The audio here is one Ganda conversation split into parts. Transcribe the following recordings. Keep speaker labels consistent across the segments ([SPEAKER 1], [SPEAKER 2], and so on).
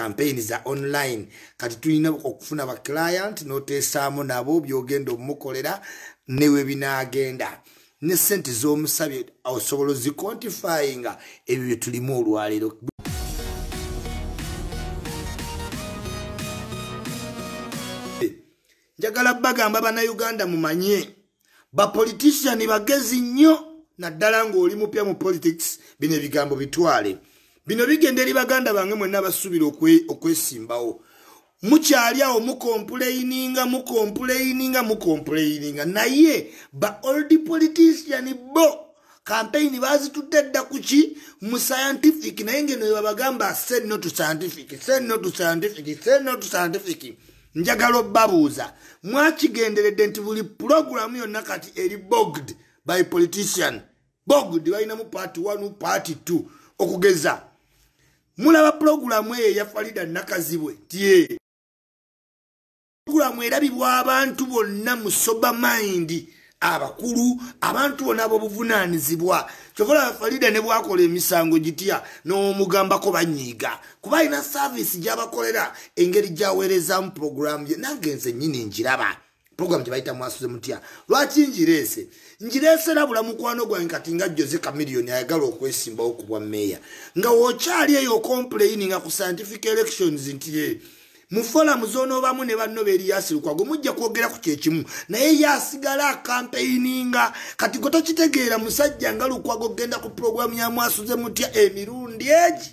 [SPEAKER 1] kampeyini za online kati tulina okufuna bacliant noteesaamu nabo byogenda omukolera newe binaagenda ne sente z'omusabye osobola ozikontifyinga ebyo bye tulimu olwaleero njagala bagamba bannayuganda mumanye bapolitician bagezi nnyo naddala ng'oli mupya mu politics bino ebigambo bitwale bino bigenda eri baganda bange mwenna abasuubira okwesimbawo mukyali awo mukompulayininga mukompulayininga mukompulayininga naye ba old politician bo kampeyini bazitudde dda ku ki mu scientific naye ngeno webabagamba seno to scientific seno to scientific seno to scientific njagala obabuuza mwakigenderedde nti buli puroguramu yonna kati eri bogged by politician bogged balinamu part 1 part 2 okugeza mulaba pulogulamu eyo eya farida nakazibwe tye pulogulamu erabibwa abantu bonna mu soba mindi abakulu abantu bonna ab'obuvunaanizibwa kyovalaba farida ne bwakola emisango gitya n'omugambako banyiiga kuba alina saaviisi gy'abakolera engeri gy'aweerezamu pulogulamu ye nange nze nnyini ngiraba program gyebayita mwasuze mutya lwaki njirese njiresera bulamukwano gwange kati nga jose kamiliyoni ayagala okwesimbawo ku bwa meeya nga wokyali eyo complaininga ku scientific elections nti mufolamu zonaobamu ne banno beeri yasirukwago mujja kwogera ku kyekimu naye yasigala akampeyininga kati gwe tokitegeera musajja nga lukwago genda ku puroguramu yamwasuze mutya emirundi egi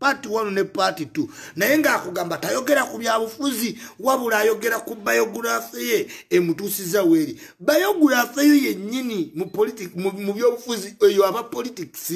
[SPEAKER 1] pati 1 ne pati 2 naye ng'akugamba tayogera ku byabufuzi wabula ayogera ku bayogulafe ye emutuusiza weeri bayogulafe yo yennyini mu, mu, mu byobufuzi eyo aba politics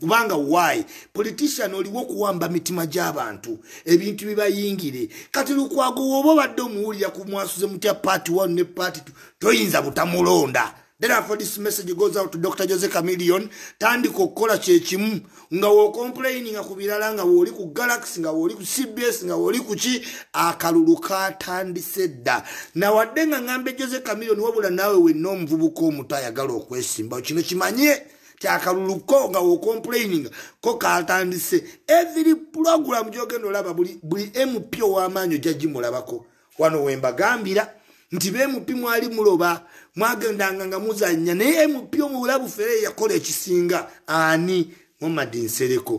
[SPEAKER 1] kubanga wy politician oliwo okuwamba mitima gy'abantu ebintu bibayingire kati lukwago woba obadde omuwulira kumwasuze mutya pati 1 ne pati 2 toyinza butamulonda to therefore this message goes out to dr jose camilion tandika okukola kyekimu nga wocomplaininga ku birala nga wooli ku galaxy nga wooli ku cbs nga wooli ku ki akalulu katandise dda nawadde nga ngambe jose camilion wabula naawe wenna omuvubuka omuto ayagala okwesimba kino kimanye kyakaluluko nga wocomplaininga ko katandise every programu gyogenda olaba buli mp owamaanyi ojja gimulabako wano wembagambira nti bmp mwali muloba mwagendanga nga muzanya naye mp omubulabufeeyo yakola ekisinga ani momadde nsereko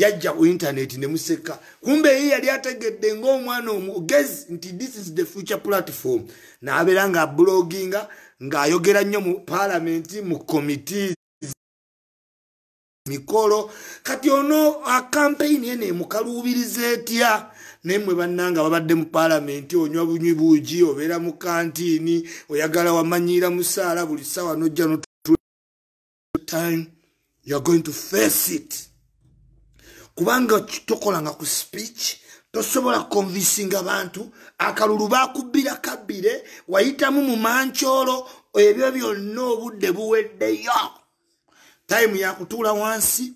[SPEAKER 1] yajja ku intaneti nemuseka kumbe eyi yali ategedde ngaomwana omugezi nti this is the future platform nabeera nga abuloginga ng'ayogera nnyo mu palamenti mu committees mikolo kati ono akampeyini ene mukaluubiriza etya nemmwe bannanga babadde mu paalamenti onywa bunywi buugi obeera mu kantiini oyagala wamanyira musaala buli ssawa nojja kubanga tokola nga ku speech tosobola konvinsinga bantu akalulu bakubbira kabbire wayitamu mu mancholo ebyo byonna obudde buweddeyo tayimu yakutuula wansi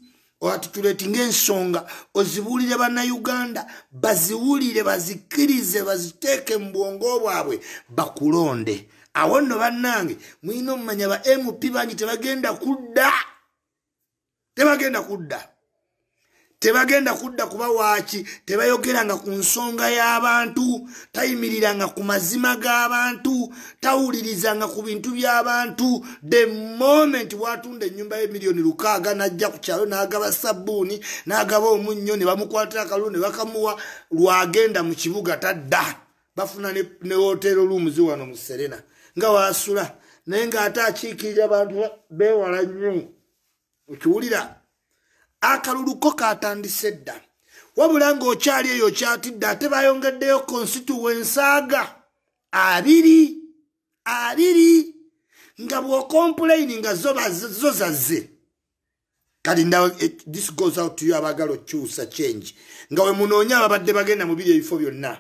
[SPEAKER 1] atituletinga ensonga ozibuulire bannayuganda baziwulire bazikkirize baziteeke mu bwongo bwabwe bakulonde awo nno bannange mwina omumanya ba mp bangi tebagenda kudda tebagenda kudda tebagenda kudda kuba waaki tebayogeranga ku nsonga y'abantu tayimiriranga ku mazima g'abantu tawulirizanga ku bintu by'abantu the moment watunda ennyumba y'emiliyoni lukaaga n'ajja ku kyalo n'agaba sabbuuni n'agaba omunnyo ne bamukwatira akalulu ne bakamuwa lwagenda mu kibuga tadda bafuna ne wotero luumuzi wano mu serena nga waasula naye ng'ate akiikirira abantu bewala nnyo okiwulira akaluluko katandise dda wabula ng'okyali eyo okyatidde ate bayongeddeyo konsituwensaaga abiri abiri nga bw'okompulaini nga zo zazze kali naw eh, this goes out to you abaagala okkyusa change nga we munoonyi ababadde bagenda mu biri ebifo byonna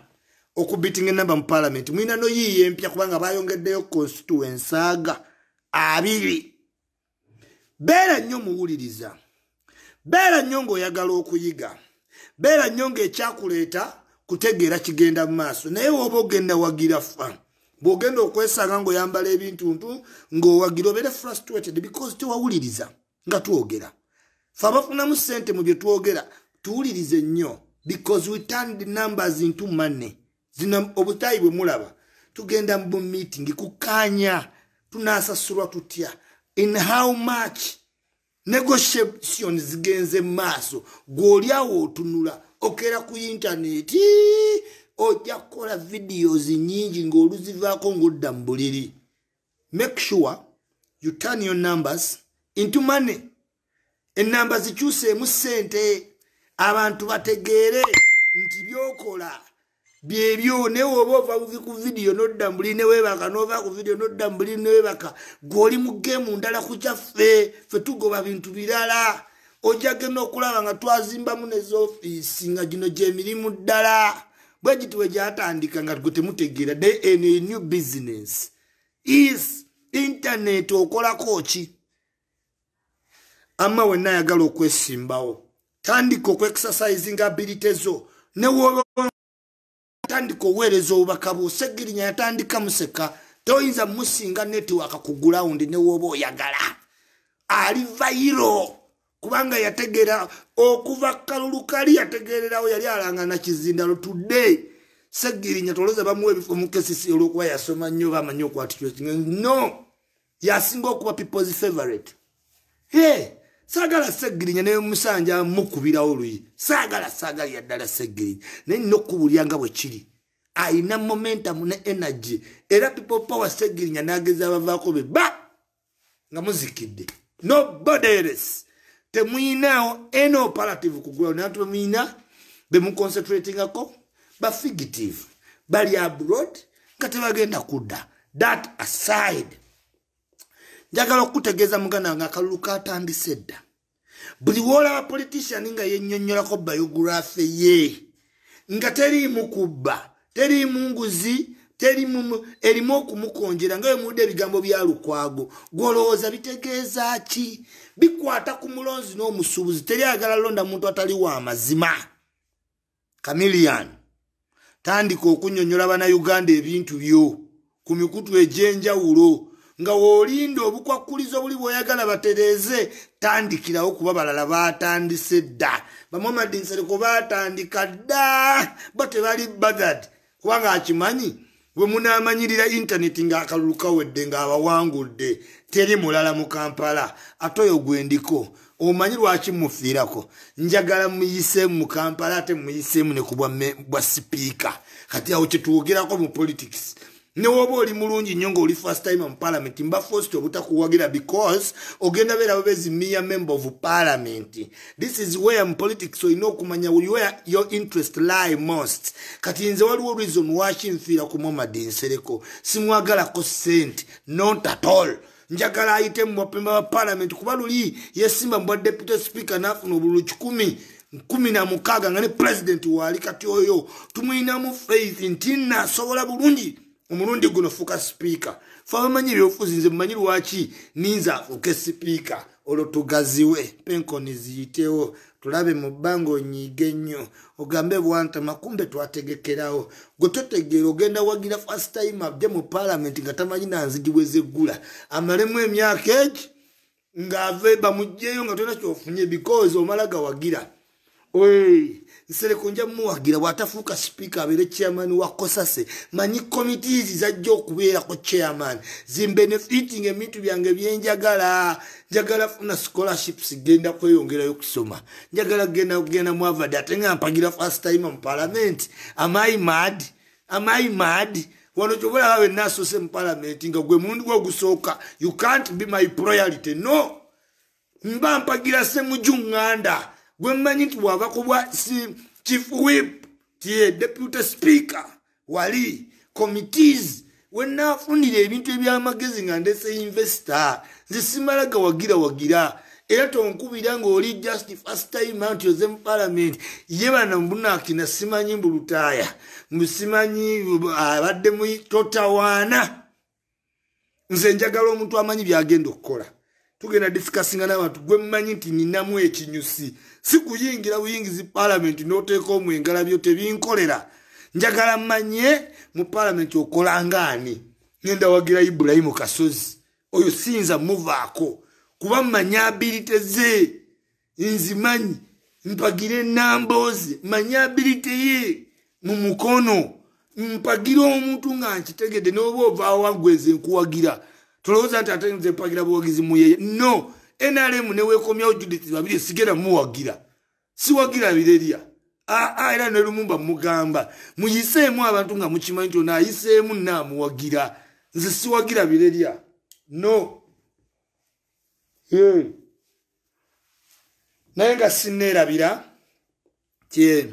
[SPEAKER 1] okubitinga enamba mu palamenti mulina noyiiya empya kubanga bayongeddeyo konsituwensaaga abiri beera nnyo muwuliriza beera nnyo ng'oyagala okuyiga beera nnyo ng'ekyakuleeta kutegeera kigenda mu maaso naye woba ogenda wagira fa bw'ogenda okwesanga ng'oyambala ebintuntu ng'owagira obeere frustrated because tewawuliriza nga twogera fe abafunamu ssente mu bye twogera tuwulirize nnyo because we turn the numbers into money zino obutaayi bwe mulaba tugenda mu meeting kukaanya tunaasasulwa tutya in how much negotiation zigenze maaso gw'oli awo otunula okera ku intaneti ojja kukola videos nyingi ng'oluzivaako ng'odda mu buliri make sure you turn your numbers into money enamba zikyuseemu ssente abantu bategeere nti by'okola byebyo newe oba ova ku vidiyo nodda mbuline webaka nova ku vidiyo nodda mbuline webaka gwoli mugemu ndala kukyaffe ffe tugoba bintu birala ojagena okulaba nga twazimbamu nezofiisi nga gino gyemirimu ddala bwe giti wegyatandika nga gwe temutegeera the en new business is internet okolako ki ama wenna ayagala okwesimbawo tandika okwexercisinga abilitezo newoba yatandika obuweereza obubaka bwosegirinya yatandika museka toyinza musinga netiwaka ku gulawundi newoba oyagala ali vairo kubanga yategeera okuva kalulu kali yategeererawo yali alangana kizindalo tudde segirinya tolooza bamuwa ebifo mukesisi olwokuba yasoma nnyo bamanyi okwatikyo no yasinga okuba peoples favorite hey. saagala segirinya nemusanja mukubirawo luyi saagala saagala yaddala segirinya naye nina okubulyanga bwekiri ayina momentum ne energy era people power segirinya nageza abavaako be ba nga muzikidde nobodeles temuyinawo ena operative kugulao nabantu bemuyina bemuconcentratingako bafigative bali abroad nga tebagenda kudda that aside njagala okutegeeza muganda wange akalulu katandise edda buli woolaba politician nga yennyonnyolako biograhe ye nga teriimu kubba teriimu nguzi terimu erimu okumukonjera nga wemuwudde ebigambo bya lukwago gwolowooza bitegeeza ki bikwata ku mulonzi n'omusuubuzi teri agala londa muntu atali wa mazima camilian tandika okunnyonnyola bana uganda ebintu byo ku mikutu egy'enjawulo nga woolinda obukwakkulizo obuli bw'oyagala batereeze tandikirawo kuba balala baatandise dda bamamadinsereko baatandika dda bo tebali bagad kubanga akimanyi bwe munaamanyirira intaneti ng'akalulu kawedde ng'abawangudde teri mulala mu kampala ate oyo gwendiko omanyi lwaki mufiirako njagala muyiseemu mu kampala ate muyiseemu ne ku bwa sipiika kati awo kyetwogerako mu politics newoba oli mulungi nnyo ngaoli first time mu parliament mba forced obutakuwagira because ogenda beera bebezimia member of parliament this is where mpolitics olina okumanya where your interest lie most kati nze waliwo reason waki nfiira ku momadi nsereko simwagalako sent not at all njagala ayite mubapemba ba parliament kuba luli yesimba mubwa deputy speaker nafuna obululu kikumi kumi na mukaaga nga ne president waali kati oyo tumwinamu faith nti nasobola bulungi omulundi guno fuuka sipiika fe abamanyi ebyofuzi nze mumanyi lwaki ninza afuuke sipiika olwo tugaziwe penkoni ziyitewo tulabe mu bbanga onyiige nnyo ogambe bwanta makumbe twategekerawo gwe totegeera ogenda wagira fast time ajje mu paalamenti nga tamanyi nanzigibwe zeggula amalemu emyaka egi ngaave bamugjeyo nga tolina kyofunye bikozi omala gawagira nsereko nja muwagira bwatafuuka sipiika abeere chairman wakosase manyi comitees zajja okubeerako chairman zimbenefiting ebintu byange byenjagala njagala funa scholarships genda kweyongerayo kusoma njagala genda kugenda muavad ate nga mpagira first time mu parliament amai mad amai mad wano kyobulaka wenna asose mu parliament nga gwe mundu gwogusooka you cant be my priority no mba mpagira semujunganda wemanyi nti wava kubwa si chief whip tiye deputy speaker wali committees wenafunira ebintu ebyamagezi nga ndese investor nze simalaga wagira wagira era tonkubira ngaoli just first time nti oze mu palamenti ye bana mbunaki nasimanyi mbulutaaya musimanyi abaddemu totawaana nze njagala omuntu amanyi byagenda okukola tugenda disikasinga n'abantu gwe mmanyi nti ninamu ekinyusi si kuyingira buyingizi paalamenti n'oteeka omu engala byo tebinkolera njagala mmanye mu paalamenti okola ngaani nenda wagira ibulayimu kasozi oyo siyinza muvaako kuba mmanye abirite ze nzimanyi mpagire enambozi mmanye abirite ye mu mukono mpagire omuntu nga nkitegedde n'oba ovaawangweze nkuwagira tulowooza nti ate nzepagira buwagizi muyeye no nrm newekomyawo judith babiri sigenda muwagira siwagira birerya aa ah, ah, era nelumumba mugamba muyiseemu abantu nga mukimanyi nti onaayiseemu namuwagira nze siwagira birerya no naye nga sineerabira tyeno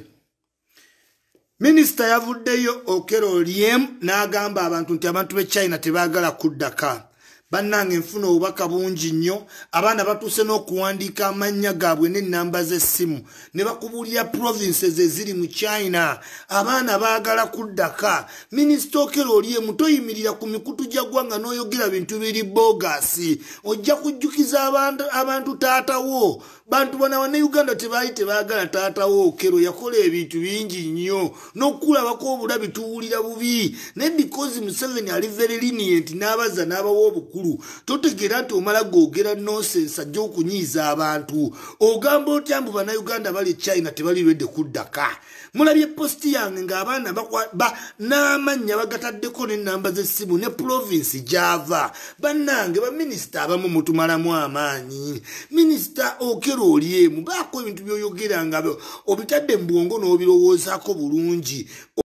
[SPEAKER 1] minisita yavuddeyo okero liem n'agamba abantu nti abantu be china tebaagala kuddaka bannange nfuna obubaka bungi nnyo abaana batuuse n'okuwandiika amannya gaabwe n'ennamba z'essimu ne bakubuulira provinces eziri mu china abaana baagala kuddaka minisita okero oliemu toyimirira ku mikutu gya ggwanga n'oyogera bintu biri bogasi ojja kujjukiza abantu taatawo bantu bana wanne uganda tebaali tebaagala taatawo okero yakola ebintu bingi nnyo n'okulabako obulabi tuwulira bubi naye bikozi museveni ali vere liniyenti n'abaza n'abawa obukulu waggulu totegeera nti omala googera nonsense ajja okunyiiza abantu ogamba otya mbu bannauganda bali china tebali lwedde kuddaka mulabye posti yange ngaabaana n'amannya bagataddeko nenamba zessimu ne provinsi gyava bannange baminisita abamu mutumalamu amaanyi minisita okera oli emu baako ebintu byoyogeranga obitadde mu bwongo n'obirowoozaako bulungi